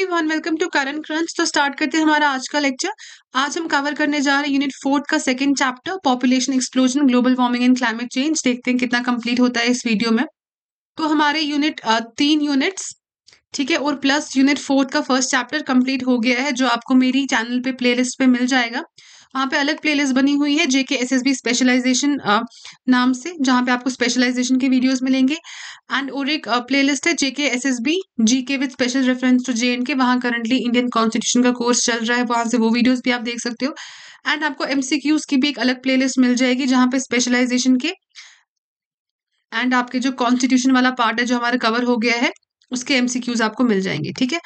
everyone welcome to current crunch तो start करते हैं हमारा आज का लेक्चर आज हम कवर करने जा रहे हैं यूनिट फोर्थ का second chapter population explosion global warming and climate change देखते हैं कितना कंप्लीट होता है इस वीडियो में तो हमारे यूनिट तीन यूनिट्स ठीक है और प्लस यूनिट फोर्थ का फर्स्ट चैप्टर कंप्लीट हो गया है जो आपको मेरी चैनल पे प्लेलिस्ट पे मिल जाएगा वहाँ पे अलग प्लेलिस्ट बनी हुई है JK S S B specialization नाम से जहाँ पे आपको स्पेशलाइजेशन के वीडियोज मिलेंगे एंड और एक प्लेलिस्ट है JK S S B G K with special reference to J and K वहाँ करंटली इंडियन कॉन्स्टिट्यूशन का कोर्स चल रहा है वहाँ से वो वीडियोज भी आप देख सकते हो एंड आपको एम सी क्यूज की भी एक अलग प्ले लिस्ट मिल जाएगी जहाँ पे स्पेशलाइजेशन के एंड आपके जो कॉन्स्टिट्यूशन वाला पार्ट है जो हमारा कवर हो गया है उसके एम सी क्यूज आपको मिल जाएंगे ठीक है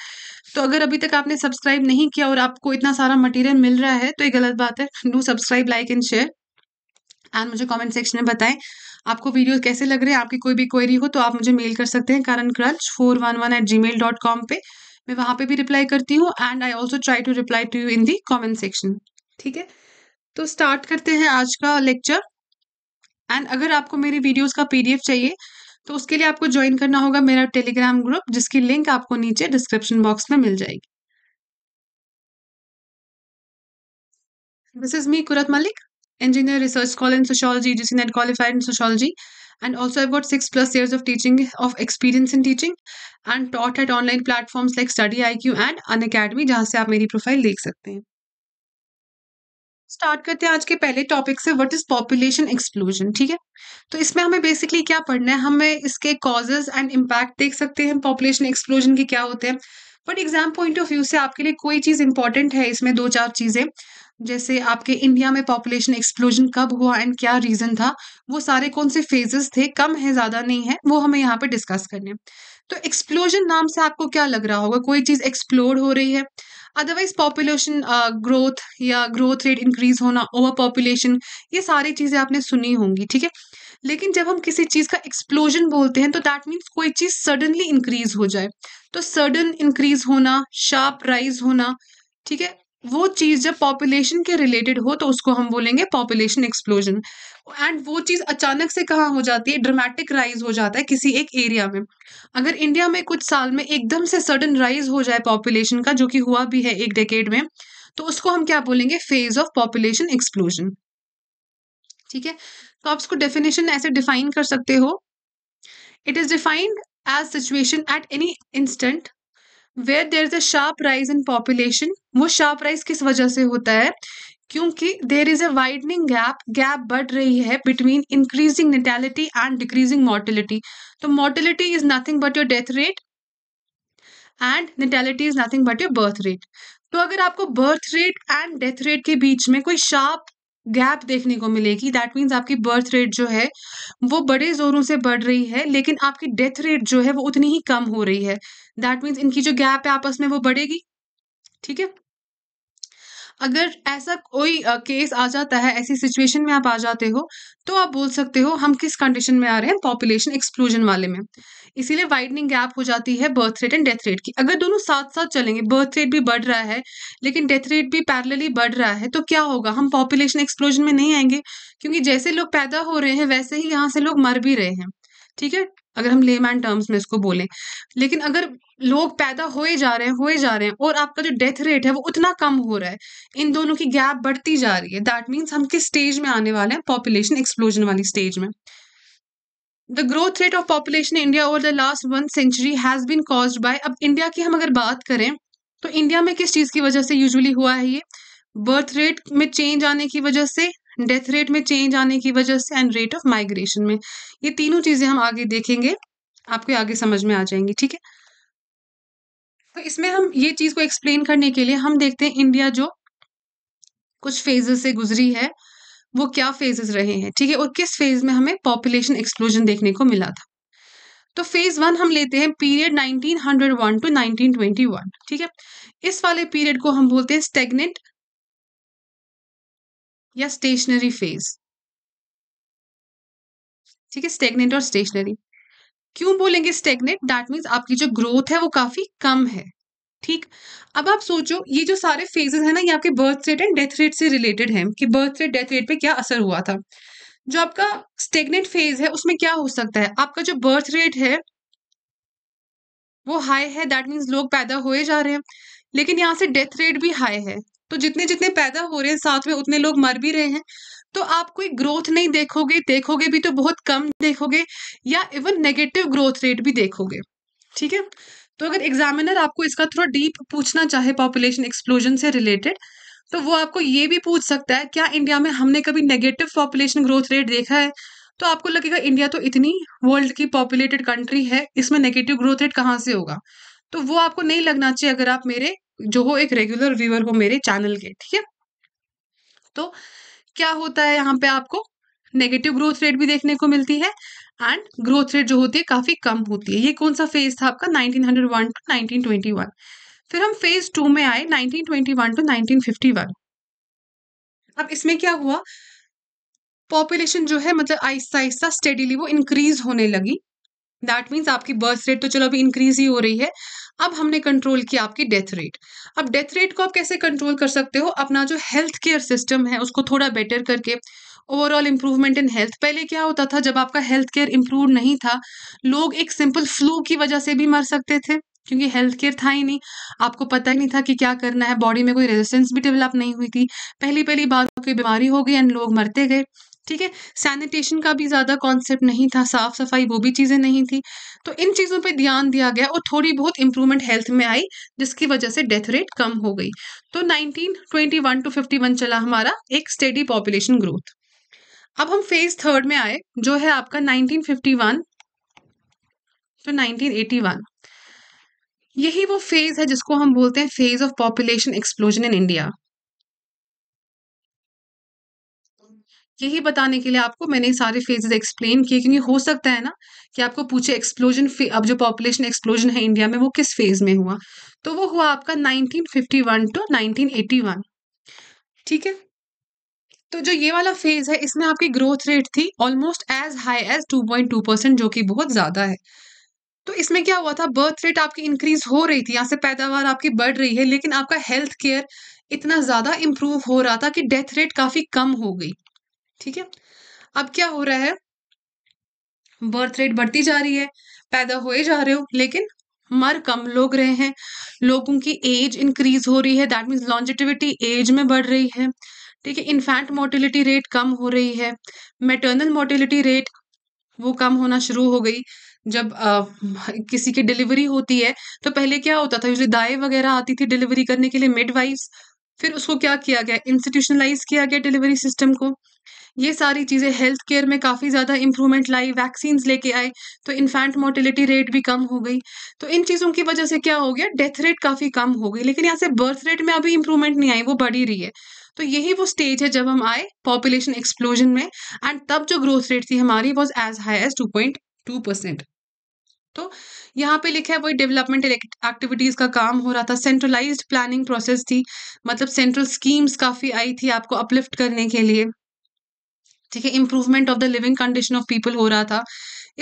तो अगर अभी तक आपने सब्सक्राइब नहीं किया और आपको इतना सारा मटेरियल मिल रहा है तो ये गलत बात है do subscribe like and share and मुझे कमेंट सेक्शन में बताएं आपको वीडियो कैसे लग रहे हैं आपकी कोई भी क्वेरी हो तो आप मुझे मेल कर सकते हैं current crunch four one one at G mail dot com पर मैं वहाँ पर भी रिप्लाई करती हूँ and I also try to reply to you in the comment section ठीक है तो स्टार्ट करते हैं आज का लेक्चर एंड अगर आपको मेरी वीडियोज का पीडीएफ चाहिए तो उसके लिए आपको ज्वाइन करना होगा मेरा टेलीग्राम ग्रुप जिसकी लिंक आपको नीचे डिस्क्रिप्शन बॉक्स में मिल जाएगी this is me Qurat Malik engineer research scholar in sociology जिस NET qualified in sociology and also about six plus year of teaching of experience in teaching and taught at online platforms like study I Q and Unacademy जहाँ से आप मेरी profile देख सकते हैं start करते हैं आज के पहले टॉपिक से व्हाट इज पॉपुलेशन एक्सप्लोजन ठीक है तो इसमें हमें बेसिकली क्या पढ़ना है हमें इसके कॉजेज एंड इम्पैक्ट देख सकते हैं पॉपुलेशन एक्सप्लोजन के क्या होते हैं but exam point of view से आपके लिए कोई चीज़ इंपॉर्टेंट है इसमें दो चार चीज़ें जैसे आपके इंडिया में पॉपुलेशन एक्सप्लोजन कब हुआ एंड क्या रीज़न था वो सारे कौन से फेजेस थे कम है ज़्यादा नहीं है वो हमें यहाँ पे डिस्कस करने तो एक्सप्लोजन नाम से आपको क्या लग रहा होगा कोई चीज़ एक्सप्लोर हो रही है अदरवाइज पॉपुलेशन ग्रोथ या ग्रोथ रेट इंक्रीज होना ओवर पॉपुलेशन ये सारी चीज़ें आपने सुनी होंगी ठीक है लेकिन जब हम किसी चीज़ का एक्सप्लोजन बोलते हैं तो दैट मीन्स कोई चीज़ सडनली इंक्रीज हो जाए तो सडन इंक्रीज होना शार्प राइज होना ठीक है वो चीज़ जब पॉपुलेशन के रिलेटेड हो तो उसको हम बोलेंगे पॉपुलेशन एक्सप्लोजन एंड वो चीज़ अचानक से कहाँ हो जाती है ड्रामेटिक राइज हो जाता है किसी एक एरिया में अगर इंडिया में कुछ साल में एकदम से सडन राइज हो जाए पॉपुलेशन का जो कि हुआ भी है एक डेकेड में तो उसको हम क्या बोलेंगे फेज ऑफ पॉपुलेशन एक्सप्लोजन ठीक है तो आप इसको डेफिनेशन ऐसे डिफाइन कर सकते हो it is defined as situation at any instant where there is a sharp rise in population वो शार्प राइज किस वजह से होता है क्योंकि there is a widening gap gap बढ़ रही है between increasing natality and decreasing mortality तो mortality is nothing but your death rate and natality is nothing but your birth rate तो अगर आपको birth rate and death rate के बीच में कोई शार्प गैप देखने को मिलेगी दैट मीन्स आपकी बर्थ रेट जो है वो बड़े ज़ोरों से बढ़ रही है लेकिन आपकी डेथ रेट जो है वो उतनी ही कम हो रही है दैट मीन्स इनकी जो गैप है आपस में वो बढ़ेगी ठीक है अगर ऐसा कोई केस आ जाता है ऐसी सिचुएशन में आप आ जाते हो तो आप बोल सकते हो हम किस कंडीशन में आ रहे हैं पॉपुलेशन एक्सप्लोजन वाले में इसीलिए वाइडनिंग गैप हो जाती है birth rate and death rate की अगर दोनों साथ साथ चलेंगे बर्थ रेट भी बढ़ रहा है लेकिन डेथ रेट भी पैरेलली बढ़ रहा है तो क्या होगा हम पॉपुलेशन एक्सप्लोजन में नहीं आएंगे क्योंकि जैसे लोग पैदा हो रहे हैं वैसे ही यहाँ से लोग मर भी रहे हैं ठीक है अगर हम लेमैन टर्म्स में इसको बोलें लेकिन अगर लोग पैदा होए जा रहे हैं होए जा रहे हैं और आपका जो डेथ रेट है वो उतना कम हो रहा है इन दोनों की गैप बढ़ती जा रही है दैट मीन्स हम किस स्टेज में आने वाले हैं पॉपुलेशन एक्सप्लोजन वाली स्टेज में the growth rate of population India over the last one century has been caused by अब इंडिया की हम अगर बात करें तो इंडिया में किस चीज़ की वजह से यूजुअली हुआ है ये बर्थ रेट में चेंज आने की वजह से डेथ रेट में चेंज आने की वजह से एंड रेट ऑफ माइग्रेशन में ये तीनों चीज़ें हम आगे देखेंगे आपके आगे समझ में आ जाएंगी ठीक है तो इसमें हम ये चीज़ को एक्सप्लेन करने के लिए हम देखते हैं इंडिया जो कुछ फेजेस से गुजरी है वो क्या फेजेस रहे हैं ठीक है और किस फेज में हमें पॉपुलेशन एक्सप्लोजन देखने को मिला था तो फेज वन हम लेते हैं पीरियड 1901 टू 1921 ठीक है इस वाले पीरियड को हम बोलते हैं स्टेगनेंट या स्टेशनरी फेज ठीक है स्टेगनेंट और स्टेशनरी क्यों बोलेंगे स्टेगनेट दैट मीन्स आपकी जो ग्रोथ है वो काफी कम है ठीक अब आप सोचो ये जो सारे फेजेस है ना ये आपके birth rate and death rate से रिलेटेड हैं कि बर्थ रेट डेथ रेट पे क्या असर हुआ था जो आपका स्टेगनेंट फेज है उसमें क्या हो सकता है आपका जो बर्थ रेट है वो हाई है दैट मीन्स लोग पैदा हुए जा रहे हैं लेकिन यहाँ से डेथ रेट भी हाई है तो जितने जितने पैदा हो रहे हैं साथ में उतने लोग मर भी रहे हैं तो आप कोई ग्रोथ नहीं देखोगे देखोगे भी तो बहुत कम देखोगे या इवन नेगेटिव ग्रोथ रेट भी देखोगे ठीक है तो अगर एग्जामिनर आपको इसका थोड़ा डीप पूछना चाहे पॉपुलेशन एक्सप्लोजन से रिलेटेड तो वो आपको ये भी पूछ सकता है क्या इंडिया में हमने कभी नेगेटिव पॉपुलेशन ग्रोथ रेट देखा है तो आपको लगेगा इंडिया तो इतनी वर्ल्ड की पॉपुलेटेड कंट्री है इसमें नेगेटिव ग्रोथ रेट कहाँ से होगा तो वो आपको नहीं लगना चाहिए अगर आप मेरे जो हो एक रेगुलर व्यूअर हो मेरे चैनल के ठीक है तो क्या होता है यहाँ पे आपको नेगेटिव ग्रोथ रेट भी देखने को मिलती है एंड ग्रोथ रेट जो होती है काफ़ी कम होती है ये कौन सा फेज था आपका 1901 टू 1921 फिर हम फेज टू में आए 1921 टू 1951 अब इसमें क्या हुआ पॉपुलेशन जो है मतलब आहिस्ता आहिस्ता स्टेडीली वो इंक्रीज होने लगी दैट मीन्स आपकी बर्थ रेट तो चलो अभी इंक्रीज ही हो रही है अब हमने कंट्रोल किया आपकी डेथ रेट अब डेथ रेट को आप कैसे कंट्रोल कर सकते हो अपना जो हेल्थ केयर सिस्टम है उसको थोड़ा बेटर करके ओवरऑल इम्प्रूवमेंट इन हेल्थ पहले क्या होता था जब आपका हेल्थ केयर इम्प्रूव नहीं था लोग एक सिंपल फ्लू की वजह से भी मर सकते थे क्योंकि हेल्थ केयर था ही नहीं आपको पता ही नहीं था कि क्या करना है बॉडी में कोई रेजिस्टेंस भी डेवलप नहीं हुई थी पहली पहली बार तो कोई बीमारी हो गई एंड लोग मरते गए ठीक है सैनिटेशन का भी ज़्यादा कॉन्सेप्ट नहीं था साफ सफाई वो भी चीज़ें नहीं थी तो इन चीज़ों पे ध्यान दिया गया और थोड़ी बहुत इम्प्रूवमेंट हेल्थ में आई जिसकी वजह से डेथ रेट कम हो गई तो 1921 टू फिफ्टी चला हमारा एक स्टेडी पॉपुलेशन ग्रोथ अब हम फेज थर्ड में आए जो है आपका 1951 टू 1981 यही वो फेज है जिसको हम बोलते हैं phase of population explosion in India यही बताने के लिए आपको मैंने सारे फेजेस एक्सप्लेन किए क्योंकि हो सकता है ना कि आपको पूछे एक्सप्लोजन अब जो पॉपुलेशन एक्सप्लोजन है इंडिया में वो किस फेज में हुआ तो वो हुआ आपका 1951 टू 1981 ठीक है तो जो ये वाला फेज है इसमें आपकी ग्रोथ रेट थी almost as high as 2.2 percent जो कि बहुत ज्यादा है तो इसमें क्या हुआ था बर्थ रेट आपकी इंक्रीज हो रही थी यहाँ से पैदावार आपकी बढ़ रही है लेकिन आपका हेल्थ केयर इतना ज्यादा इम्प्रूव हो रहा था कि डेथ रेट काफी कम हो गई ठीक है अब क्या हो रहा है बर्थ रेट बढ़ती जा रही है पैदा हुए जा रहे हो लेकिन मर कम लोग रहे हैं लोगों की एज इंक्रीज हो रही है दैट मीन्स लॉन्जिटिविटी एज में बढ़ रही है ठीक है इन्फेंट मोर्टिलिटी रेट कम हो रही है मेटर्नल मोर्टिलिटी रेट वो कम होना शुरू हो गई जब आ, किसी की डिलीवरी होती है तो पहले क्या होता था यूजली दाएँ वगैरह आती थी डिलीवरी करने के लिए मिडवाइफ्स फिर उसको क्या किया गया इंस्टीट्यूशनलाइज किया गया डिलीवरी सिस्टम को ये सारी चीज़ें हेल्थ केयर में काफ़ी ज़्यादा इंप्रूवमेंट लाई वैक्सीन लेके आए तो इन्फेंट मोर्टिलिटी रेट भी कम हो गई तो इन चीज़ों की वजह से क्या हो गया डेथ रेट काफ़ी कम हो गई लेकिन यहाँ से बर्थ रेट में अभी इंप्रूवमेंट नहीं आई वो बढ़ी रही है तो यही वो स्टेज है जब हम आए पॉपुलेशन एक्सप्लोजन में एंड तब जो ग्रोथ रेट थी हमारी was as high as two point two percent तो यहाँ पे लिखा है वही डेवलपमेंट एक्टिविटीज़ का काम हो रहा था सेंट्रलाइज प्लानिंग प्रोसेस थी मतलब सेंट्रल स्कीम्स काफ़ी आई थी आपको अपलिफ्ट करने के लिए ठीक है improvement of the living condition of people हो रहा था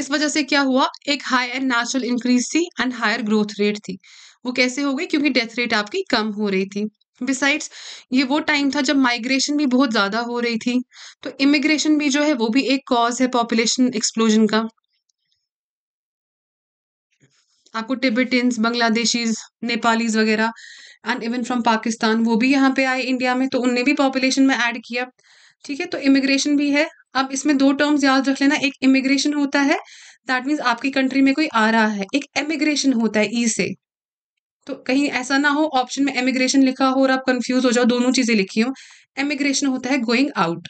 इस वजह से क्या हुआ एक हायर नेचुरल इंक्रीज थी एंड हायर ग्रोथ रेट थी वो कैसे हो गई क्योंकि डेथ रेट आपकी कम हो रही थी बिसाइड्स ये वो टाइम था जब माइग्रेशन भी बहुत ज़्यादा हो रही थी तो इमिग्रेशन भी जो है वो भी एक कॉज है पॉपुलेशन एक्सप्लोजन का आपको टिबेटिन्स बांग्लादेशीज नेपालीज वगैरह एंड इवन फ्रॉम पाकिस्तान वो भी यहाँ पे आए इंडिया में तो उनने भी पॉपुलेशन में ऐड किया ठीक है तो इमिग्रेशन भी है अब इसमें दो टर्म्स याद रख लेना एक इमिग्रेशन होता है दैट मीन्स आपकी कंट्री में कोई आ रहा है एक एमिग्रेशन होता है ई e से तो कहीं ऐसा ना हो ऑप्शन में एमिग्रेशन लिखा हो और आप कंफ्यूज हो जाओ दोनों चीज़ें लिखी हो एमिग्रेशन होता है गोइंग आउट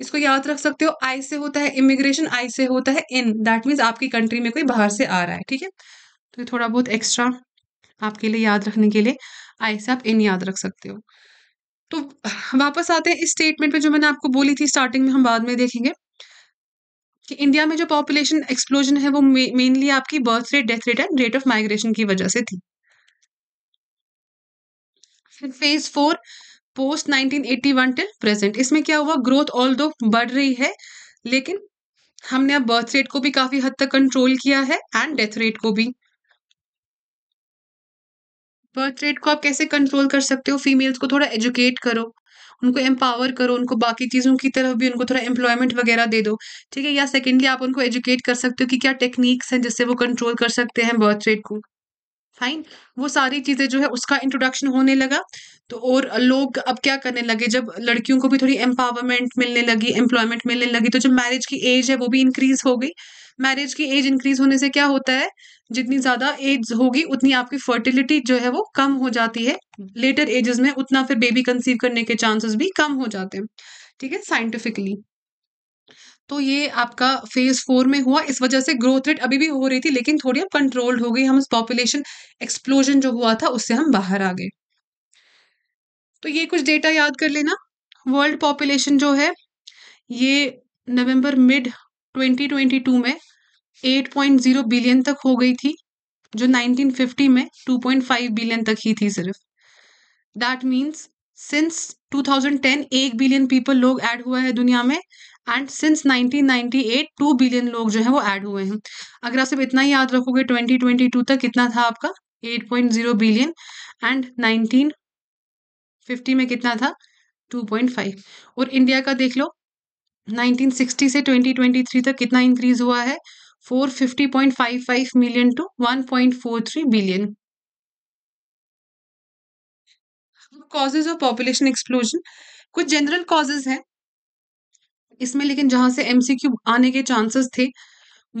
इसको याद रख सकते हो आई से होता है इमिग्रेशन आई से होता है इन दैट मीन्स आपकी कंट्री में कोई बाहर से आ रहा है ठीक है तो ये थोड़ा बहुत एक्स्ट्रा आपके लिए याद रखने के लिए आई से आप इन याद रख सकते हो तो वापस आते हैं इस स्टेटमेंट पे जो मैंने आपको बोली थी स्टार्टिंग में हम बाद में देखेंगे कि इंडिया में जो पॉपुलेशन एक्सप्लोजन है वो मेनली आपकी birth rate death rate and rate of migration की वजह से थी फिर phase four post 1981 till present इसमें क्या हुआ ग्रोथ ऑल दो बढ़ रही है लेकिन हमने अब बर्थ रेट को भी काफी हद तक कंट्रोल किया है एंड डेथ रेट को भी बर्थ रेट को आप कैसे कंट्रोल कर सकते हो फीमेल्स को थोड़ा एजुकेट करो उनको एम्पावर करो उनको बाकी चीज़ों की तरफ भी उनको थोड़ा एम्प्लॉयमेंट वगैरह दे दो ठीक है या सेकेंडली आप उनको एजुकेट कर सकते हो कि क्या टेक्निक्स हैं जिससे वो कंट्रोल कर सकते हैं बर्थ रेट को फाइन वो सारी चीज़ें जो है उसका इंट्रोडक्शन होने लगा तो और लोग अब क्या करने लगे जब लड़कियों को भी थोड़ी एम्पावरमेंट मिलने लगी एम्प्लॉयमेंट मिलने लगी तो जो मैरिज की एज है वो भी इंक्रीज हो गई मैरिज की एज इंक्रीज होने से क्या होता है जितनी ज़्यादा एज होगी उतनी आपकी फर्टिलिटी जो है वो कम हो जाती है लेटर एजेस में उतना फिर बेबी कंसीव करने के चांसेस भी कम हो जाते हैं ठीक है साइंटिफिकली तो ये आपका फेज फोर में हुआ इस वजह से ग्रोथ रेट अभी भी हो रही थी लेकिन थोड़ी अब कंट्रोल्ड हो गई हम उस पॉपुलेशन एक्सप्लोजन जो हुआ था उससे हम बाहर आ गए तो ये कुछ डेटा याद कर लेना वर्ल्ड पॉपुलेशन जो है ये नवंबर मिड 2022 में 8.0 बिलियन तक हो गई थी जो 1950 में 2.5 बिलियन तक ही थी सिर्फ दैट मीन्स सिंस 2010 एक बिलियन पीपल लोग ऐड हुआ है दुनिया में एंड सिंस 1998 टू बिलियन लोग जो है वो ऐड हुए हैं अगर आप सिर्फ इतना ही याद रखोगे 2022 तक कितना था आपका 8.0 बिलियन एंड 1950 में कितना था 2.5 और इंडिया का देख लो 1960 से 2023 तक कितना इंक्रीज हुआ है 450.55 million to 1.43 billion causes of population explosion कुछ जनरल कॉजेज हैं इसमें लेकिन जहां से एमसीक्यू आने के चांसेस थे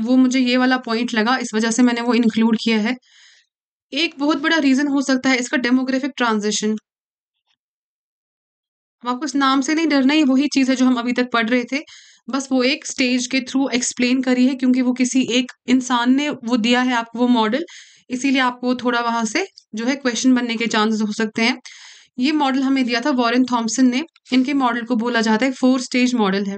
वो मुझे ये वाला पॉइंट लगा इस वजह से मैंने वो इंक्लूड किया है एक बहुत बड़ा रीज़न हो सकता है इसका डेमोग्राफिक ट्रांजिशन हम आपको इस नाम से नहीं डरना ही वही चीज़ है जो हम अभी तक पढ़ रहे थे बस वो एक स्टेज के थ्रू एक्सप्लेन करी है क्योंकि वो किसी एक इंसान ने वो दिया है आपको वो मॉडल इसीलिए आपको थोड़ा वहां से जो है क्वेश्चन बनने के चांसेस हो सकते हैं ये मॉडल हमें दिया था वॉरेन थॉम्सन ने इनके मॉडल को बोला जाता है फोर स्टेज मॉडल है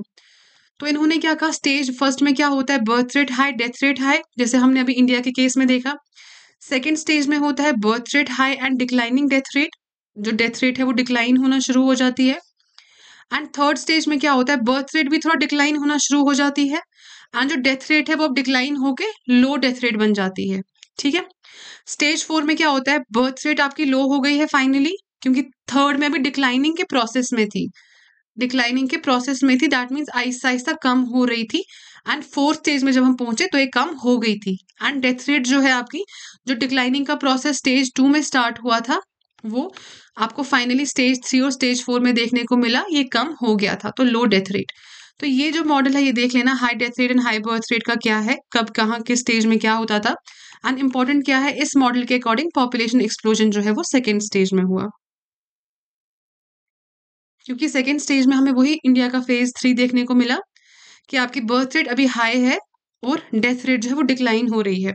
तो इन्होंने क्या कहा स्टेज फर्स्ट में क्या होता है birth rate high death rate high जैसे हमने अभी इंडिया के केस में देखा सेकेंड स्टेज में होता है birth rate high and declining death rate जो डेथ रेट है वो डिक्लाइन होना शुरू हो जाती है एंड थर्ड स्टेज में क्या होता है बर्थ रेट भी थोड़ा डिक्लाइन होना शुरू हो जाती है एंड जो डेथ रेट है वो अब डिक्लाइन होके लो डेथ रेट बन जाती है ठीक है स्टेज फोर में क्या होता है बर्थ रेट आपकी लो हो गई है फाइनली क्योंकि थर्ड में अभी डिक्लाइनिंग के प्रोसेस में थी डिक्लाइनिंग के प्रोसेस में थी दैट मीन्स आहिस्ता आहिस्ता कम हो रही थी एंड फोर्थ स्टेज में जब हम पहुंचे तो ये कम हो गई थी एंड डेथ रेट जो है आपकी जो डिक्लाइनिंग का प्रोसेस स्टेज टू में स्टार्ट हुआ था वो आपको फाइनली स्टेज थ्री और स्टेज फोर में देखने को मिला ये कम हो गया था तो लो डेथ रेट तो ये जो मॉडल है ये देख लेना high death rate and high birth rate का क्या है कब कहाँ किस स्टेज में क्या होता था एंड इम्पॉर्टेंट क्या है इस मॉडल के अकॉर्डिंग पॉपुलेशन एक्सप्लोजन जो है वो सेकेंड स्टेज में हुआ क्योंकि सेकेंड स्टेज में हमें वही इंडिया का फेज थ्री देखने को मिला कि आपकी बर्थ रेट अभी हाई है और डेथ रेट जो है वो डिक्लाइन हो रही है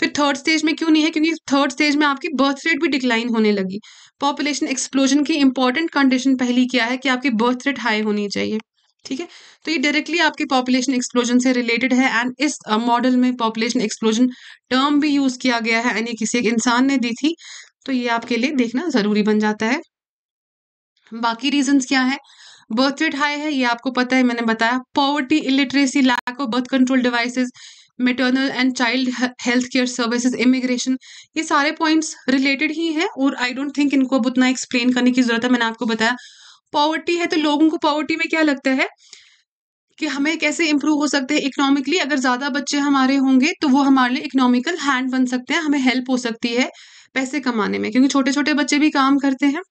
फिर थर्ड स्टेज में क्यों नहीं है क्योंकि थर्ड स्टेज में आपकी बर्थ रेट भी डिक्लाइन होने लगी पॉपुलेशन एक्सप्लोजन की इंपॉर्टेंट कंडीशन पहली क्या है कि आपकी बर्थ रेट हाई होनी चाहिए ठीक है तो ये डायरेक्टली आपके पॉपुलेशन एक्सप्लोजन से रिलेटेड है एंड इस मॉडल uh, में पॉपुलेशन एक्सप्लोजन टर्म भी यूज किया गया है यानी किसी एक इंसान ने दी थी तो ये आपके लिए देखना जरूरी बन जाता है बाकी रीजन क्या है बर्थ रेट हाई है ये आपको पता है मैंने बताया poverty illiteracy lack of birth control devices maternal and child health care services immigration ये सारे पॉइंट्स रिलेटेड ही हैं और आई डोंट थिंक इनको अब उतना एक्सप्लेन करने की जरूरत है मैंने आपको बताया पॉवर्टी है तो लोगों को पॉवर्टी में क्या लगता है कि हमें कैसे इम्प्रूव हो सकते हैं इकोनॉमिकली अगर ज़्यादा बच्चे हमारे होंगे तो वो हमारे लिए इकोनॉमिकल हैंड बन सकते हैं हमें हेल्प हो सकती है पैसे कमाने में क्योंकि छोटे छोटे बच्चे भी काम करते हैं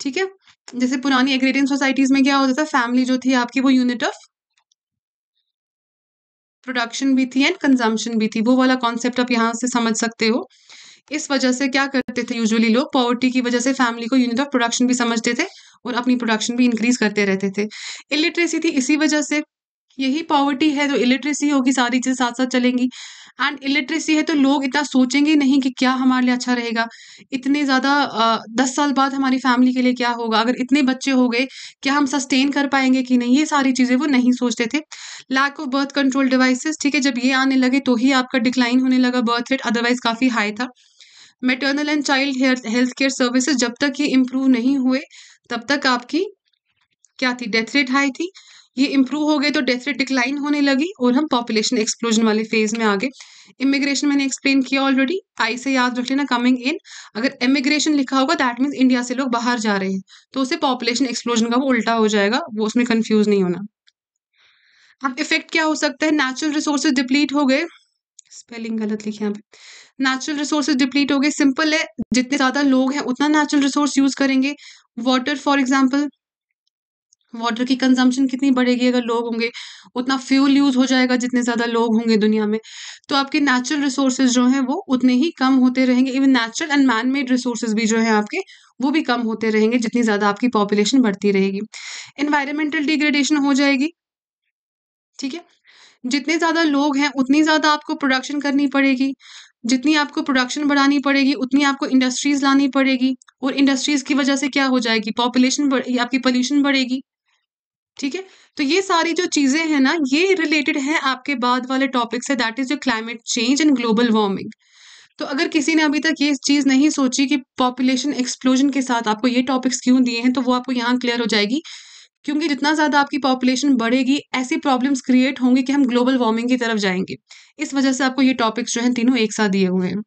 ठीक है जैसे पुरानी एग्रेरियन सोसाइटीज में क्या होता था फैमिली जो थी आपकी वो यूनिट ऑफ प्रोडक्शन भी थी एंड कंजम्पशन भी थी वो वाला कॉन्सेप्ट आप यहाँ से समझ सकते हो इस वजह से क्या करते थे यूजुअली लोग पॉवर्टी की वजह से फैमिली को यूनिट ऑफ प्रोडक्शन भी समझते थे और अपनी प्रोडक्शन भी इंक्रीज करते रहते थे इलिटरेसी थी इसी वजह से यही पॉवर्टी है तो इलिटरेसी होगी सारी चीज़ें साथ साथ चलेंगी एंड इलिटरेसी है तो लोग इतना सोचेंगे नहीं कि क्या हमारे लिए अच्छा रहेगा इतने ज़्यादा दस साल बाद हमारी फैमिली के लिए क्या होगा अगर इतने बच्चे हो गए क्या हम सस्टेन कर पाएंगे कि नहीं ये सारी चीज़ें वो नहीं सोचते थे lack of birth control devices ठीक है जब ये आने लगे तो ही आपका डिक्लाइन होने लगा बर्थ रेट अदरवाइज काफ़ी हाई था maternal and child health care services जब तक ये इम्प्रूव नहीं हुए तब तक आपकी क्या थी डेथ रेट हाई थी ये इंप्रूव हो गए तो डेथ रेट डिक्लाइन होने लगी और हम पॉपुलेशन एक्सप्लोजन वाले फेज में आ गए इमिग्रेशन मैंने एक्सप्लेन किया ऑलरेडी आई से याद रख लेना कमिंग इन अगर इमिग्रेशन लिखा होगा दैट मीन्स इंडिया से लोग बाहर जा रहे हैं तो उसे पॉपुलेशन एक्सप्लोजन का वो उल्टा हो जाएगा वो उसमें कन्फ्यूज नहीं होना अब इफेक्ट क्या हो सकता है नेचुरल रिसोर्सेज डिप्लीट हो गए स्पेलिंग गलत लिखे यहाँ पे नेचुरल रिसोर्सेज डिप्लीट हो गए सिंपल है जितने ज़्यादा लोग हैं उतना नेचुरल रिसोर्स यूज़ करेंगे वाटर फॉर एग्जाम्पल वाटर की कंजम्पशन कितनी बढ़ेगी अगर लोग होंगे उतना फ्यूल यूज़ हो जाएगा जितने ज़्यादा लोग होंगे दुनिया में तो आपके नेचुरल रिसोर्सेज जो हैं वो उतने ही कम होते रहेंगे even natural and man made resources भी जो हैं आपके वो भी कम होते रहेंगे जितनी ज़्यादा आपकी पॉपुलेशन बढ़ती रहेगी इन्वायरमेंटल डिग्रेडेशन हो जाएगी ठीक है जितने ज़्यादा लोग हैं उतनी ज़्यादा आपको प्रोडक्शन करनी पड़ेगी जितनी आपको प्रोडक्शन बढ़ानी पड़ेगी उतनी आपको इंडस्ट्रीज लानी पड़ेगी और इंडस्ट्रीज की वजह से क्या हो जाएगी पॉपुलेशन आपकी पॉल्यूशन बढ़ेगी ठीक है तो ये सारी जो चीज़ें हैं ना ये रिलेटेड हैं आपके बाद वाले टॉपिक से दैट इज़ जो climate change and global warming तो अगर किसी ने अभी तक ये चीज़ नहीं सोची कि पॉपुलेशन एक्सप्लोजन के साथ आपको ये टॉपिक्स क्यों दिए हैं तो वो आपको यहाँ क्लियर हो जाएगी क्योंकि जितना ज़्यादा आपकी पॉपुलेशन बढ़ेगी ऐसी प्रॉब्लम्स क्रिएट होंगी कि हम ग्लोबल वार्मिंग की तरफ जाएंगे इस वजह से आपको ये टॉपिक्स जो हैं तीनों एक साथ दिए हुए हैं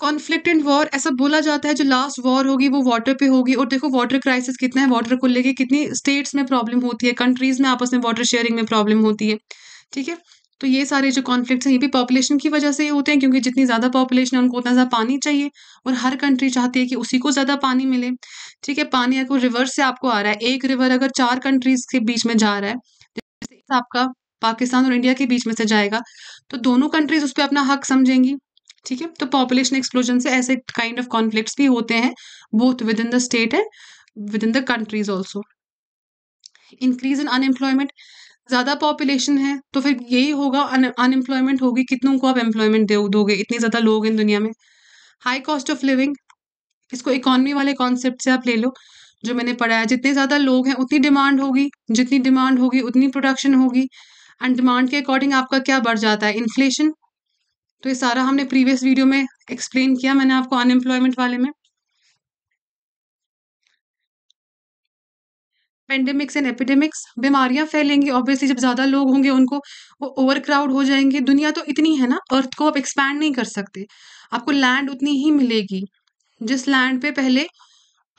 कॉन्फ्लिक्ट एंड वॉर ऐसा बोला जाता है जो लास्ट वॉर होगी वो वाटर पे होगी और देखो वाटर क्राइसिस कितना है वाटर को लेके कितनी स्टेट्स में प्रॉब्लम होती है कंट्रीज में आपस में वाटर शेयरिंग में प्रॉब्लम होती है ठीक है तो ये सारे जो कॉन्फ्लिक्ट्स हैं ये भी पॉपुलेशन की वजह से ही होते हैं क्योंकि जितनी ज़्यादा पॉपुलेशन है उनको उतना ज़्यादा पानी चाहिए और हर कंट्री चाहती है कि उसी को ज़्यादा पानी मिले ठीक है पानी आपको रिवर से आपको आ रहा है एक रिवर अगर चार कंट्रीज के बीच में जा रहा है जैसे आपका पाकिस्तान और इंडिया के बीच में से जाएगा तो दोनों कंट्रीज उस पर अपना हक समझेंगी ठीक है तो पॉपुलेशन एक्सप्लोजन से ऐसे काइंड ऑफ कॉन्फ्लिक्ट भी होते हैं both within the state and within the countries also increase in unemployment ज़्यादा पॉपुलेशन है तो फिर यही होगा अनएम्प्लॉयमेंट होगी कितनों को आप एम्प्लॉयमेंट दे दोगे इतने ज़्यादा लोग हैं दुनिया में हाई कॉस्ट ऑफ लिविंग इसको इकोनॉमी वाले कॉन्सेप्ट से आप ले लो जो मैंने पढ़ाया जितने ज़्यादा लोग हैं उतनी डिमांड होगी जितनी डिमांड होगी उतनी प्रोडक्शन होगी एंड डिमांड के अकॉर्डिंग आपका क्या बढ़ जाता है इन्फ्लेशन तो ये सारा हमने प्रीवियस वीडियो में एक्सप्लेन किया मैंने आपको अनएम्प्लॉयमेंट वाले में पेंडेमिक्स एंड एपिडेमिक्स बीमारियां फैलेंगी ऑब्वियसली जब ज़्यादा लोग होंगे उनको वो ओवर क्राउड हो जाएंगे दुनिया तो इतनी है ना अर्थ को आप एक्सपैंड नहीं कर सकते आपको लैंड उतनी ही मिलेगी जिस लैंड पे पहले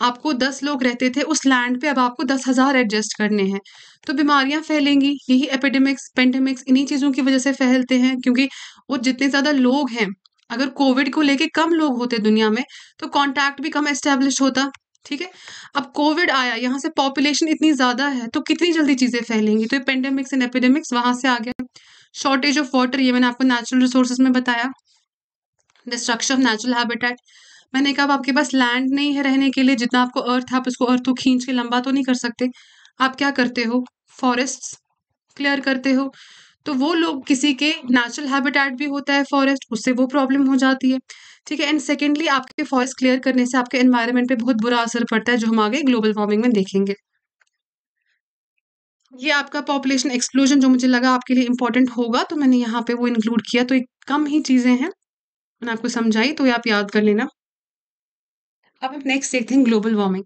आपको दस लोग रहते थे उस लैंड पे अब आपको दस हज़ार एडजस्ट करने हैं तो बीमारियां फैलेंगी यही एपिडेमिक्स पेंडेमिक्स इन्हीं चीज़ों की वजह से फैलते हैं क्योंकि वो जितने ज़्यादा लोग हैं अगर कोविड को लेके कम लोग होते दुनिया में तो कॉन्टैक्ट भी कम एस्टेब्लिश होता ठीक है अब कोविड आया यहाँ से पॉपुलेशन इतनी ज़्यादा है तो कितनी जल्दी चीज़ें फैलेंगी तो ये पेंडेमिक्स एंड एपिडेमिक्स वहां से आ गया शॉर्टेज ऑफ वाटर ये मैंने आपको नेचुरल रिसोर्सेज में बताया डिस्ट्रक्शन ऑफ नेचुरल हैबिटेट मैंने कहा आपके पास लैंड नहीं है रहने के लिए जितना आपको अर्थ आप उसको अर्थ को खींच के लंबा तो नहीं कर सकते आप क्या करते हो फॉरेस्ट क्लियर करते हो तो वो लोग किसी के नेचुरल हैबिटेट भी होता है फॉरेस्ट उससे वो प्रॉब्लम हो जाती है ठीक है एंड सेकेंडली आपके फॉरेस्ट क्लियर करने से आपके एनवायरमेंट पे बहुत बुरा असर पड़ता है जो हम आगे ग्लोबल वार्मिंग में देखेंगे ये आपका पॉपुलेशन एक्सप्लोजन जो मुझे लगा आपके लिए इंपॉर्टेंट होगा तो मैंने यहाँ पे वो इंक्लूड किया तो एक कम ही चीज़ें हैं मैंने आपको समझाई तो ये आप याद कर लेना अब हम नेक्स्ट देखते हैं ग्लोबल वार्मिंग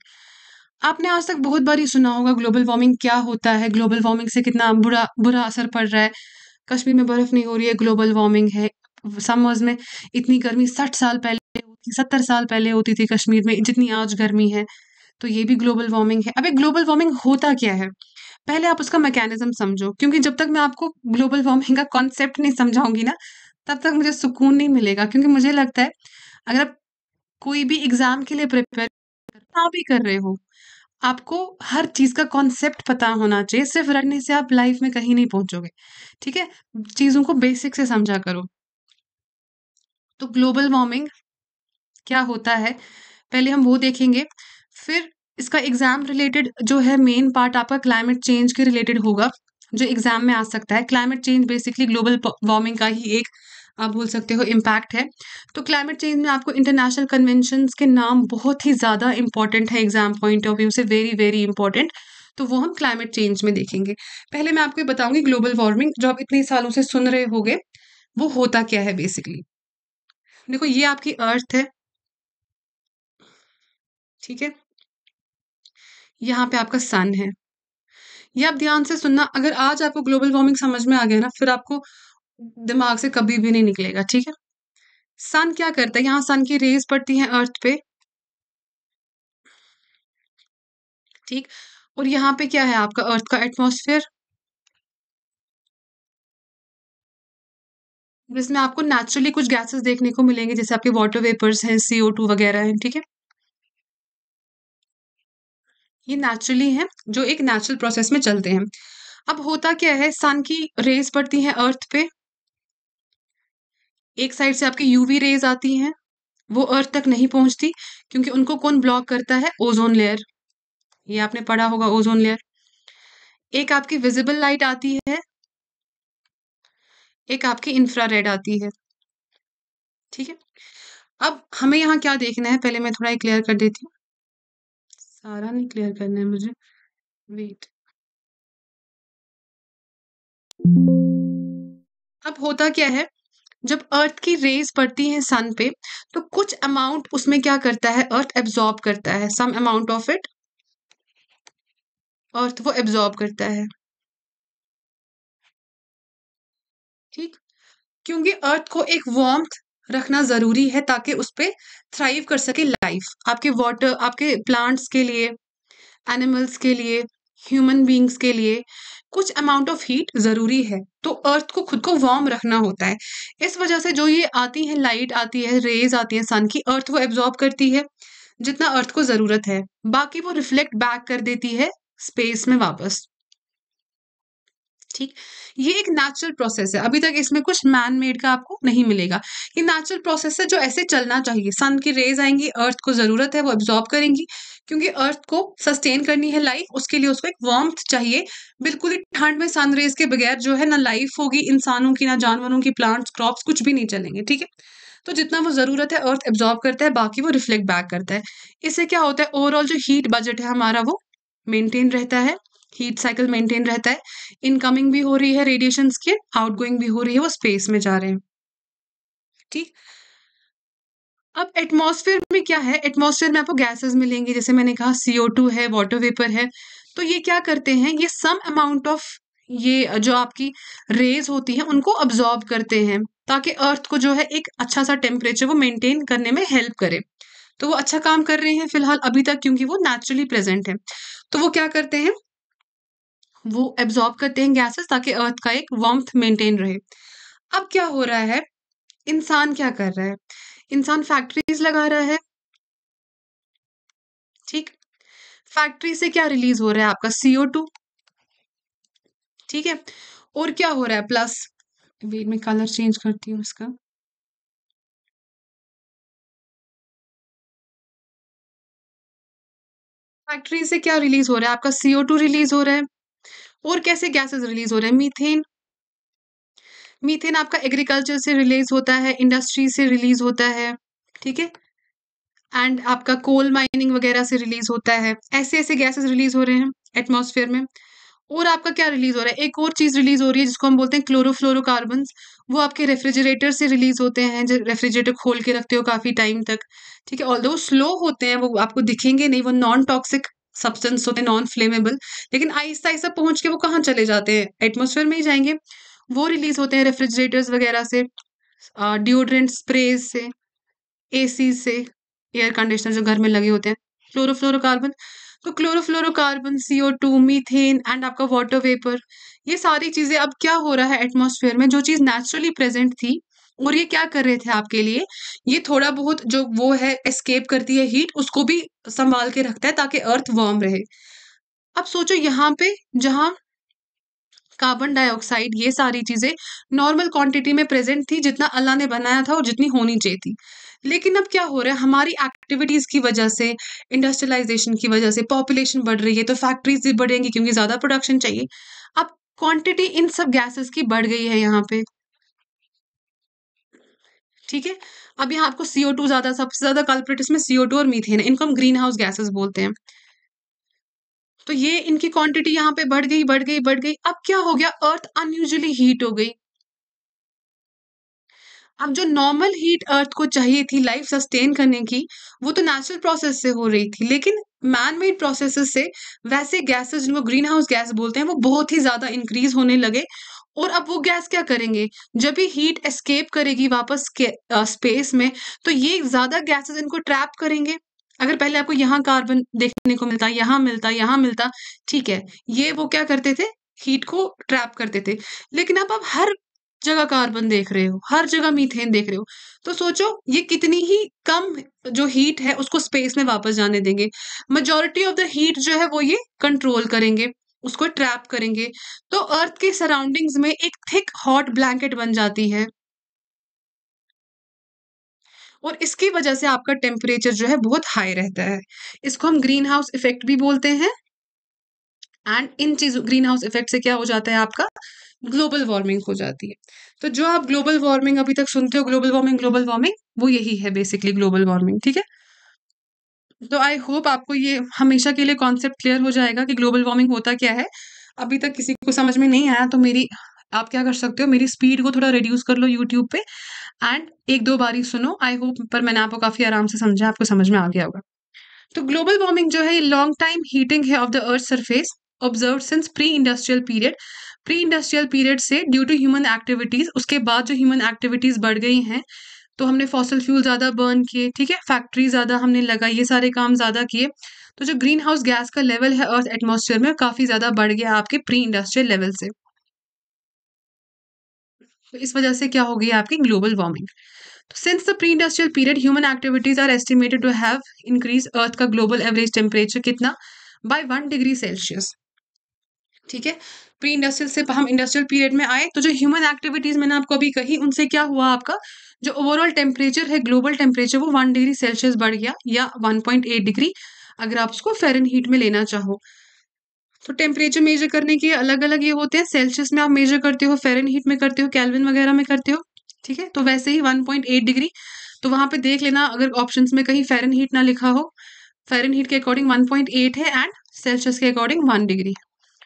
आपने आज तक बहुत बार ही सुना होगा ग्लोबल वार्मिंग क्या होता है ग्लोबल वार्मिंग से कितना बुरा बुरा असर पड़ रहा है कश्मीर में बर्फ नहीं हो रही है ग्लोबल वार्मिंग है समर्स में इतनी गर्मी साठ साल पहले होती सत्तर साल पहले होती थी कश्मीर में जितनी आज गर्मी है तो ये भी ग्लोबल वार्मिंग है अब ग्लोबल वार्मिंग होता क्या है पहले आप उसका मैकेनिज्म समझो क्योंकि जब तक मैं आपको ग्लोबल वार्मिंग का कॉन्सेप्ट नहीं समझाऊंगी ना तब तक मुझे सुकून नहीं मिलेगा क्योंकि मुझे लगता है अगर आप कोई भी एग्जाम के लिए प्रिपेयर ना भी कर रहे हो आपको हर चीज का कॉन्सेप्ट पता होना चाहिए सिर्फ रटने से आप लाइफ में कहीं नहीं पहुंचोगे ठीक है चीजों को बेसिक से समझा करो तो ग्लोबल वार्मिंग क्या होता है पहले हम वो देखेंगे फिर इसका एग्जाम रिलेटेड जो है मेन पार्ट आपका क्लाइमेट चेंज के रिलेटेड होगा जो एग्जाम में आ सकता है climate change basically global warming का ही एक आप बोल सकते हो इम्पैक्ट है तो क्लाइमेट चेंज में आपको इंटरनेशनल कन्वेंशंस के नाम बहुत ही ज़्यादा इंपॉर्टेंट है एग्जाम पॉइंट ऑफ व्यू से वेरी वेरी इंपॉर्टेंट तो वो हम क्लाइमेट चेंज में देखेंगे पहले मैं आपको ये बताऊंगी ग्लोबल वार्मिंग जो आप इतने सालों से सुन रहे होगे वो होता क्या है बेसिकली देखो ये आपकी अर्थ है ठीक है यहाँ पे आपका सन है ये आप ध्यान से सुनना अगर आज आपको ग्लोबल वार्मिंग समझ में आ गया ना फिर आपको दिमाग से कभी भी नहीं निकलेगा ठीक है सन क्या करता है यहाँ सन की रेज पड़ती है अर्थ पे ठीक और यहां पे क्या है आपका अर्थ का एटमोसफेयर जिसमें आपको नेचुरली कुछ गैसेस देखने को मिलेंगे जैसे आपके वाटर वेपर्स हैं सीओ टू वगैरह हैं ठीक है ये नेचुरली हैं जो एक नेचुरल प्रोसेस में चलते हैं अब होता क्या है सन की रेज पड़ती हैं अर्थ पे एक साइड से आपकी यूवी रेज आती हैं वो अर्थ तक नहीं पहुंचती क्योंकि उनको कौन ब्लॉक करता है ओजोन लेयर ये आपने पढ़ा होगा ओजोन लेयर एक आपकी विजिबल लाइट आती है एक आपकी इंफ्रारेड आती है ठीक है अब हमें यहाँ क्या देखना है पहले मैं थोड़ा क्लियर कर देती हूँ सारा नहीं क्लियर करना है मुझे वेट अब होता क्या है जब अर्थ की रेज पड़ती हैं सन पे तो कुछ अमाउंट उसमें क्या करता है अर्थ एब्जॉर्ब करता है some amount of it earth वो एब्जॉर्ब करता है ठीक क्योंकि अर्थ को एक वार्म रखना जरूरी है ताकि उस पर थ्राइव कर सके लाइफ आपके वाटर आपके प्लांट्स के लिए एनिमल्स के लिए ह्यूमन बींग्स के लिए कुछ अमाउंट ऑफ हीट ज़रूरी है तो अर्थ को खुद को वार्म रखना होता है इस वजह से जो ये आती है लाइट आती है रेज आती है सन की अर्थ वो एब्जॉर्ब करती है जितना अर्थ को ज़रूरत है बाकी वो रिफ्लेक्ट बैक कर देती है स्पेस में वापस ठीक ये एक नेचुरल प्रोसेस है अभी तक इसमें कुछ मैन मेड का आपको नहीं मिलेगा ये नेचुरल प्रोसेस है जो ऐसे चलना चाहिए सन की रेज आएंगी अर्थ को ज़रूरत है वो एब्जॉर्ब करेंगी क्योंकि अर्थ को सस्टेन करनी है लाइफ उसके लिए उसको एक वार्म चाहिए बिल्कुल ही ठंड में सन रेज के बगैर जो है ना लाइफ होगी इंसानों की ना जानवरों की प्लांट्स क्रॉप्स कुछ भी नहीं चलेंगे ठीक है तो जितना वो ज़रूरत है अर्थ एब्जॉर्ब करता है बाकी वो रिफ्लेक्ट बैक करता है इससे क्या होता है ओवरऑल जो हीट बजट है हमारा वो मेंटेन रहता है हीट साइकिल मेंटेन रहता है इनकमिंग भी हो रही है रेडिएशन के आउटगोइंग भी हो रही है वो स्पेस में जा रहे हैं ठीक अब एटमॉस्फेयर में क्या है एटमॉस्फेयर में आपको गैसेस मिलेंगी जैसे मैंने कहा सीओ टू है वाटर वेपर है तो ये क्या करते हैं ये सम अमाउंट ऑफ ये जो आपकी रेज होती है उनको अब्जॉर्ब करते हैं ताकि अर्थ को जो है एक अच्छा सा टेम्परेचर वो मेंटेन करने में हेल्प करे तो वो अच्छा काम कर रहे हैं फिलहाल अभी तक क्योंकि वो नेचुरली प्रेजेंट है तो वो क्या करते हैं वो एब्जॉर्ब करते हैं गैसेस ताकि अर्थ का एक वार्म्थ मेंटेन रहे अब क्या हो रहा है इंसान क्या कर रहा है इंसान फैक्ट्रीज लगा रहा है ठीक फैक्ट्री से क्या रिलीज हो रहा है आपका सीओ टू ठीक है और क्या हो रहा है प्लस वेट में कलर चेंज करती हूँ इसका फैक्ट्री से क्या रिलीज हो रहा है आपका सीओ टू रिलीज हो रहा है और कैसे गैसेस रिलीज हो रहे हैं मीथेन मीथेन आपका एग्रीकल्चर से रिलीज होता है इंडस्ट्री से रिलीज होता है ठीक है एंड आपका कोल माइनिंग वगैरह से रिलीज होता है ऐसे ऐसे गैसेस रिलीज हो रहे हैं एटमोसफेयर में और आपका क्या रिलीज हो रहा है एक और चीज़ रिलीज हो रही है जिसको हम बोलते हैं क्लोरोफ्लोरोकार्बन वो आपके रेफ्रिजरेटर से रिलीज होते हैं जो रेफ्रिजरेटर खोल के रखते हो काफ़ी टाइम तक ठीक है ऑल दो स्लो होते हैं वो आपको दिखेंगे नहीं वो नॉन टॉक्सिक सब्सटेंस होते हैं नॉन फ्लेमेबल लेकिन आहिस्ता आहिस्ता पहुंच के वो कहाँ चले जाते हैं एटमोसफेयर में ही जाएंगे वो रिलीज होते हैं रेफ्रिजरेटर्स वगैरह से डिओड्रेंट स्प्रेज से ए से एयर कंडीशनर जो घर में लगे होते हैं क्लोरोफ्लोरोकार्बन तो chlorofluorocarbon CO two methane and आपका वाटर वेपर ये सारी चीज़ें अब क्या हो रहा है एटमोसफेयर में जो चीज़ नेचुरली प्रेजेंट थी और ये क्या कर रहे थे आपके लिए ये थोड़ा बहुत जो वो है एस्केप करती है हीट उसको भी संभाल के रखता है ताकि अर्थ वार्म रहे अब सोचो यहाँ पे जहाँ कार्बन डाइऑक्साइड ये सारी चीज़ें नॉर्मल क्वांटिटी में प्रेजेंट थी जितना अल्लाह ने बनाया था और जितनी होनी चाहिए थी लेकिन अब क्या हो रहा है हमारी एक्टिविटीज़ की वजह से इंडस्ट्रियलाइजेशन की वजह से पॉपुलेशन बढ़ रही है तो फैक्ट्रीज भी बढ़ेंगी क्योंकि ज़्यादा प्रोडक्शन चाहिए अब क्वांटिटी इन सब गैसेस की बढ़ गई है यहाँ पे ठीक है अब यहाँ आपको सीओ टू ज़्यादा सबसे ज़्यादा कल्प्रेट इसमें सीओ टू और मीथेन है इनको हम ग्रीन हाउस गैसेस बोलते हैं तो ये इनकी क्वांटिटी यहाँ पे बढ़ गई बढ़ गई बढ़ गई अब क्या हो गया अर्थ अनयूजली हीट हो गई अब जो नॉर्मल हीट अर्थ को चाहिए थी लाइफ सस्टेन करने की वो तो नेचुरल प्रोसेस से हो रही थी लेकिन मैन मेड प्रोसेस से वैसे गैसेस जिनको ग्रीन हाउस गैस बोलते हैं वो बहुत ही ज्यादा इंक्रीज होने लगे और अब वो गैस क्या करेंगे जब भी हीट एस्केप करेगी वापस स्पेस में तो ये ज्यादा गैसेस इनको ट्रैप करेंगे अगर पहले आपको यहाँ कार्बन देखने को मिलता यहाँ मिलता यहाँ मिलता ठीक है ये वो क्या करते थे हीट को ट्रैप करते थे लेकिन अब आप हर जगह कार्बन देख रहे हो हर जगह मीथेन देख रहे हो तो सोचो ये कितनी ही कम जो हीट है उसको स्पेस में वापस जाने देंगे मेजोरिटी ऑफ द हीट जो है वो ये कंट्रोल करेंगे उसको ट्रैप करेंगे तो अर्थ के सराउंडिंग्स में एक थिक हॉट ब्लैंकेट बन जाती है और इसकी वजह से आपका टेम्परेचर जो है बहुत हाई रहता है इसको हम ग्रीन हाउस इफेक्ट भी बोलते हैं एंड इन चीजों ग्रीन हाउस इफेक्ट से क्या हो जाता है आपका ग्लोबल वार्मिंग हो जाती है तो जो आप ग्लोबल वार्मिंग अभी तक सुनते हो ग्लोबल वार्मिंग ग्लोबल वार्मिंग वो यही है बेसिकली ग्लोबल वार्मिंग ठीक है तो आई होप आपको ये हमेशा के लिए कॉन्सेप्ट क्लियर हो जाएगा कि ग्लोबल वार्मिंग होता क्या है अभी तक किसी को समझ में नहीं आया तो मेरी आप क्या कर सकते हो मेरी स्पीड को थोड़ा रिड्यूस कर लो यूट्यूब पे एंड एक दो बारी सुनो आई होप पर मैंने आपको काफ़ी आराम से समझा आपको समझ में आ गया होगा तो ग्लोबल वार्मिंग जो है लॉन्ग टाइम हीटिंग है of the earth surface observe since pre industrial period pre industrial period से ड्यू टू ह्यूमन एक्टिविटीज़ उसके बाद जो ह्यूमन एक्टिविटीज़ बढ़ गई हैं तो हमने फॉसल फ्यूल ज़्यादा बर्न किए ठीक है फैक्ट्री ज़्यादा हमने लगा ये सारे काम ज़्यादा किए तो जो ग्रीन हाउस गैस का लेवल है अर्थ एटमोसफियर में काफ़ी ज़्यादा बढ़ गया आपके प्री इंडस्ट्रियल लेवल से तो इस वजह से क्या होगी आपकी ग्लोबल वार्मिंग तो since the pre industrial period human activities are estimated to have increase earth का ग्लोबल एवरेज टेम्परेचर कितना बाय वन डिग्री सेल्सियस ठीक है प्री इंडस्ट्रियल से हम इंडस्ट्रियल पीरियड में आए तो जो ह्यूमन एक्टिविटीज़ मैंने आपको अभी कही उनसे क्या हुआ आपका जो ओवरऑल टेम्परेचर है ग्लोबल टेम्परेचर वो वन डिग्री सेल्सियस बढ़ गया या वन पॉइंट एट डिग्री अगर आप उसको फेरन हीट में लेना चाहो तो टेम्परेचर मेजर करने के अलग अलग ये होते हैं सेल्सियस में आप मेजर करते हो फेरन हीट में करते हो कैलविन वगैरह में करते हो ठीक है तो वैसे ही 1.8 डिग्री तो वहाँ पे देख लेना अगर ऑप्शंस में कहीं फेरन हीट ना लिखा हो फेरन हीट के अकॉर्डिंग 1.8 है एंड सेल्सियस के अकॉर्डिंग वन डिग्री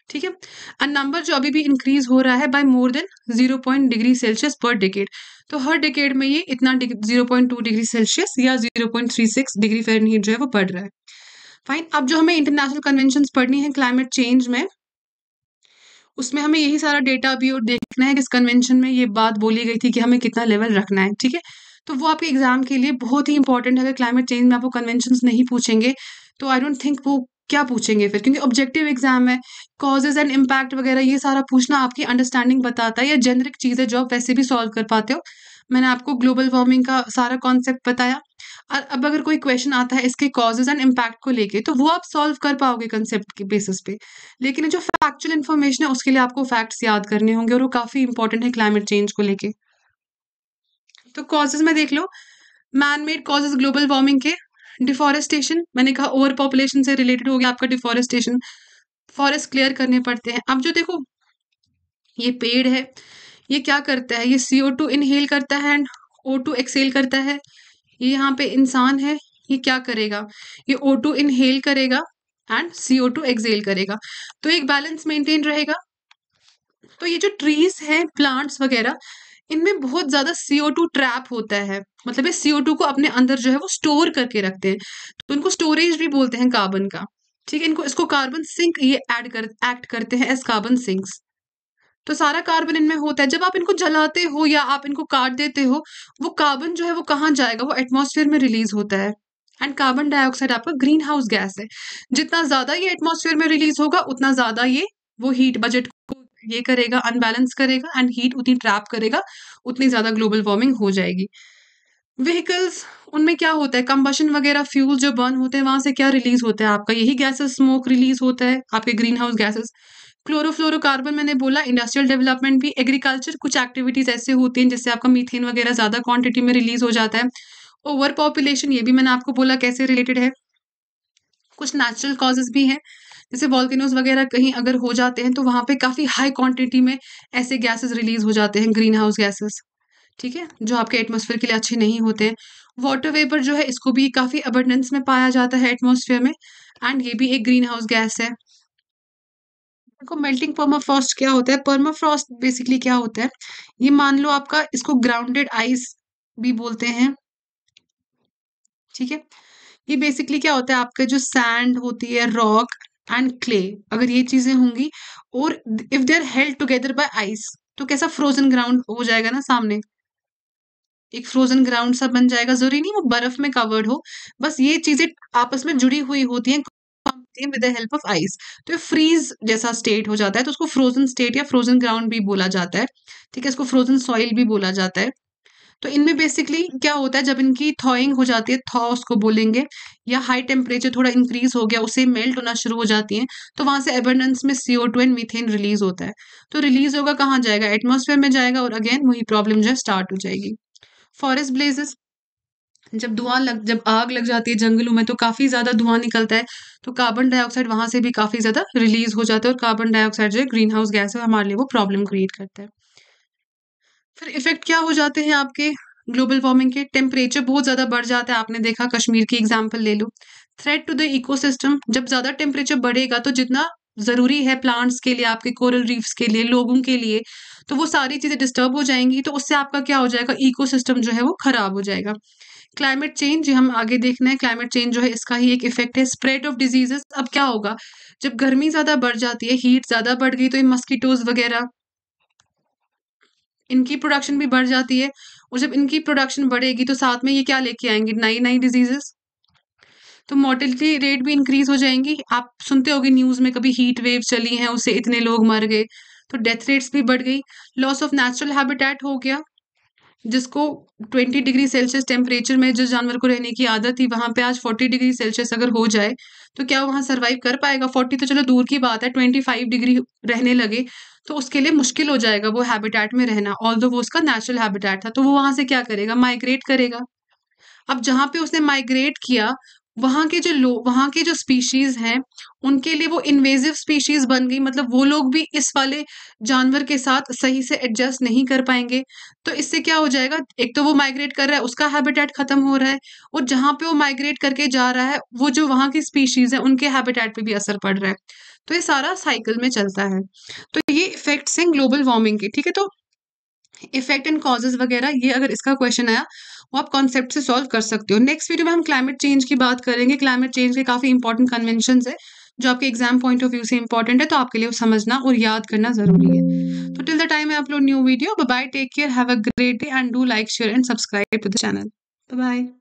ठीक है एंड नंबर जो अभी भी इंक्रीज हो रहा है by more than zero point degree Celsius per decade तो हर डिकेड में ये इतना zero point two degree Celsius या zero point three six degree Fahrenheit heat जो है वो बढ़ रहा है फाइन अब जो हमें इंटरनेशनल कन्वेंशन पढ़नी है क्लाइमेट चेंज में उसमें हमें यही सारा डेटा भी और देखना है कि इस कन्वेंशन में ये बात बोली गई थी कि हमें कितना लेवल रखना है ठीक है तो वो आपके एग्जाम के लिए बहुत ही इंपॉर्टेंट है अगर क्लाइमेट चेंज में आपको कन्वेंशन नहीं पूछेंगे तो आई डोंट थिंक वो क्या पूछेंगे फिर क्योंकि ऑब्जेक्टिव एग्जाम है कॉजेज एंड इम्पैक्ट वगैरह ये सारा पूछना आपकी अंडरस्टैंडिंग बताता है या जेनरिक चीज़ है जो आप वैसे भी सॉल्व कर पाते हो मैंने आपको ग्लोबल वार्मिंग का सारा कॉन्सेप्ट बताया अब अगर कोई क्वेश्चन आता है इसके कॉजेज एंड इम्पैक्ट को लेके तो वो आप सॉल्व कर पाओगे कंसेप्ट के बेसिस पे लेकिन जो फैक्चुअल इन्फॉर्मेशन है उसके लिए आपको फैक्ट्स याद करने होंगे और वो काफ़ी इंपॉर्टेंट है क्लाइमेट चेंज को लेके तो कॉजेज में देख लो man made causes global warming के डिफॉरेस्टेशन मैंने कहा ओवर पॉपुलेशन से रिलेटेड हो गया आपका डिफॉरेस्टेशन फॉरेस्ट क्लियर करने पड़ते हैं अब जो देखो ये पेड़ है ये क्या करता है ये सी ओ टू इनहेल करता है एंड ओ टू एक्सेल करता है ये यहाँ पे इंसान है ये क्या करेगा ये ओ टू इनहेल करेगा and CO O two exhale करेगा तो एक बैलेंस मेंटेन रहेगा तो ये जो ट्रीज हैं प्लांट्स वगैरह इनमें बहुत ज्यादा सीओ टू ट्रैप होता है मतलब ये सीओ टू को अपने अंदर जो है वो स्टोर करके रखते हैं तो इनको स्टोरेज भी बोलते हैं कार्बन का ठीक है इनको इसको कार्बन सिंक ये एड कर एक्ट करते हैं एज कार्बन सिंक्स तो सारा कार्बन इनमें होता है जब आप इनको जलाते हो या आप इनको काट देते हो वो कार्बन जो है वो कहाँ जाएगा वो एटमोसफेयर में रिलीज होता है एंड कार्बन डाइऑक्साइड आपका ग्रीन हाउस गैस है जितना ज्यादा ये एटमोसफेयर में रिलीज होगा उतना ज्यादा ये वो हीट बजट को ये करेगा अनबैलेंस करेगा एंड हीट उतनी ट्रैप करेगा उतनी ज्यादा ग्लोबल वार्मिंग हो जाएगी व्हीकल्स उनमें क्या होता है कंबशन वगैरह फ्यूल जो बर्न होते हैं वहां से क्या रिलीज होता है आपका यही गैसेस स्मोक रिलीज होता है आपके ग्रीन हाउस गैसेस क्लोरोफ्लोरोकार्बन मैंने बोला इंडस्ट्रियल डेवलपमेंट भी एग्रीकल्चर कुछ एक्टिविटीज़ ऐसे होती हैं जिससे आपका मीथेन वगैरह ज़्यादा क्वांटिटी में रिलीज हो जाता है ओवर पॉपुलेशन ये भी मैंने आपको बोला कैसे रिलेटेड है कुछ नेचुरल कॉजेज भी हैं जैसे वॉल्केनोज वगैरह कहीं अगर हो जाते हैं तो वहाँ पे काफ़ी हाई क्वांटिटी में ऐसे गैसेस रिलीज हो जाते हैं ग्रीन हाउस गैसेस ठीक है जो आपके एटमोसफेयर के लिए अच्छे नहीं होते हैं वाटर वेपर जो है इसको भी काफ़ी अबर्डेंस में पाया जाता है एटमोसफेयर में एंड ये भी एक ग्रीन हाउस गैस है देखो मेल्टिंग परमाफ्रॉस्ट क्या होता है परमाफ्रॉस्ट बेसिकली क्या होता है ये मान लो आपका इसको ग्राउंडेड आइस भी बोलते हैं ठीक है ये बेसिकली क्या होता है आपका जो सैंड होती है रॉक एंड क्ले अगर ये चीजें होंगी और if they are held together by ice तो कैसा फ्रोजन ग्राउंड हो जाएगा ना सामने एक फ्रोजन ग्राउंड सा बन जाएगा जरूरी नहीं वो बर्फ में कवर्ड हो बस ये चीजें आपस में जुड़ी हुई होती हैं सकती है with the help of ice तो फ्रीज जैसा स्टेट हो जाता है तो उसको फ्रोजन स्टेट या फ्रोजन ग्राउंड भी बोला जाता है ठीक है इसको फ्रोजन सॉइल भी बोला जाता है तो इनमें बेसिकली क्या होता है जब इनकी थॉइंग हो जाती है थॉ उसको बोलेंगे या हाई टेम्परेचर थोड़ा इंक्रीज हो गया उसे मेल्ट होना शुरू हो जाती है तो वहां से एबंडेंस में CO two and methane release होता है तो रिलीज होगा कहाँ जाएगा एटमोसफेयर में जाएगा और अगेन वही प्रॉब्लम जो है स्टार्ट हो जाएगी फॉरेस्ट ब्लेजेस जब धुआं लग जब आग लग जाती है जंगलों में तो काफ़ी ज़्यादा धुआं निकलता है तो कार्बन डाइऑक्साइड वहां से भी काफ़ी ज़्यादा रिलीज हो जाता है और कार्बन डाइऑक्साइड जो है ग्रीन हाउस गैस है हमारे लिए वो प्रॉब्लम क्रिएट करता है फिर इफेक्ट क्या हो जाते हैं आपके ग्लोबल वार्मिंग के टेम्परेचर बहुत ज़्यादा बढ़ जाता है आपने देखा कश्मीर की एग्जाम्पल ले लो थ्रेड टू द इको जब ज़्यादा टेम्परेचर बढ़ेगा तो जितना ज़रूरी है प्लांट्स के लिए आपके कोरल रीफ्स के लिए लोगों के लिए तो वो सारी चीज़ें डिस्टर्ब हो जाएंगी तो उससे आपका क्या हो जाएगा इकोसिस्टम जो है वो ख़राब हो जाएगा क्लाइमेट चेंज हम आगे देखना है क्लाइमेट चेंज जो है इसका ही एक इफेक्ट है स्प्रेड ऑफ डिजीजेस अब क्या होगा जब गर्मी ज़्यादा बढ़ जाती है हीट ज़्यादा बढ़ गई तो ये मस्कीटोज वगैरह इनकी प्रोडक्शन भी बढ़ जाती है और जब इनकी प्रोडक्शन बढ़ेगी तो साथ में ये क्या लेके आएंगी नई नई डिजीजेस तो मोर्टिलिटी रेट भी इंक्रीज हो जाएंगी आप सुनते होगे न्यूज़ में कभी हीट वेव चली हैं उससे इतने लोग मर गए तो डेथ रेट्स भी बढ़ गई लॉस ऑफ नेचुरल हैबिटेट हो गया जिसको 20 डिग्री सेल्सियस टेम्परेचर में जिस जानवर को रहने की आदत थी वहाँ पे आज 40 डिग्री सेल्सियस अगर हो जाए तो क्या वहाँ सर्वाइव कर पाएगा 40 तो चलो दूर की बात है 25 डिग्री रहने लगे तो उसके लिए मुश्किल हो जाएगा वो हैबिटेट में रहना ऑल वो उसका नेचुरल हैबिटेट था तो वो वहाँ से क्या करेगा माइग्रेट करेगा अब जहाँ पे उसने माइग्रेट किया वहाँ के जो लोग वहाँ के जो स्पीशीज हैं उनके लिए वो इन्वेजिव स्पीशीज बन गई मतलब वो लोग भी इस वाले जानवर के साथ सही से एडजस्ट नहीं कर पाएंगे तो इससे क्या हो जाएगा एक तो वो माइग्रेट कर रहा है उसका हैबिटेट खत्म हो रहा है और जहाँ पे वो माइग्रेट करके जा रहा है वो जो वहाँ की स्पीशीज है उनके हैबिटेट पे भी असर पड़ रहा है तो ये सारा साइकिल में चलता है तो ये इफेक्ट्स हैं ग्लोबल वार्मिंग के ठीक है तो इफेक्ट एंड कॉजेज वगैरह ये अगर इसका क्वेश्चन आया वो आप कॉन्सेप्ट से सॉल्व कर सकते हो नेक्स्ट वीडियो में हम क्लाइमेट चेंज की बात करेंगे क्लाइमेट चेंज के काफ़ी इंपॉर्टेंट कन्वेंशन है जो आपके एग्जाम पॉइंट ऑफ व्यू से इंपॉर्टेंट है तो आपके लिए समझना और याद करना जरूरी है तो till the time I upload new video bye take care have a great day and do like share and subscribe to the channel bye